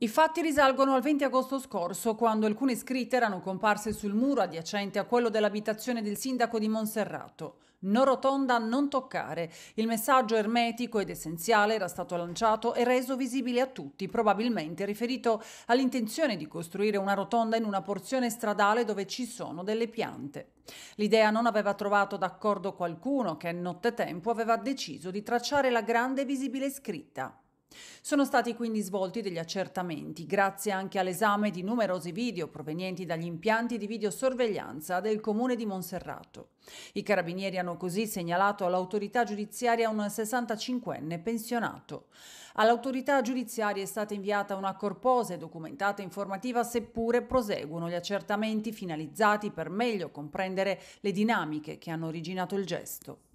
I fatti risalgono al 20 agosto scorso, quando alcune scritte erano comparse sul muro adiacente a quello dell'abitazione del sindaco di Monserrato. No rotonda, non toccare. Il messaggio ermetico ed essenziale era stato lanciato e reso visibile a tutti, probabilmente riferito all'intenzione di costruire una rotonda in una porzione stradale dove ci sono delle piante. L'idea non aveva trovato d'accordo qualcuno che nottetempo aveva deciso di tracciare la grande visibile scritta. Sono stati quindi svolti degli accertamenti, grazie anche all'esame di numerosi video provenienti dagli impianti di videosorveglianza del comune di Monserrato. I carabinieri hanno così segnalato all'autorità giudiziaria un 65enne pensionato. All'autorità giudiziaria è stata inviata una corposa e documentata informativa, seppure proseguono gli accertamenti finalizzati per meglio comprendere le dinamiche che hanno originato il gesto.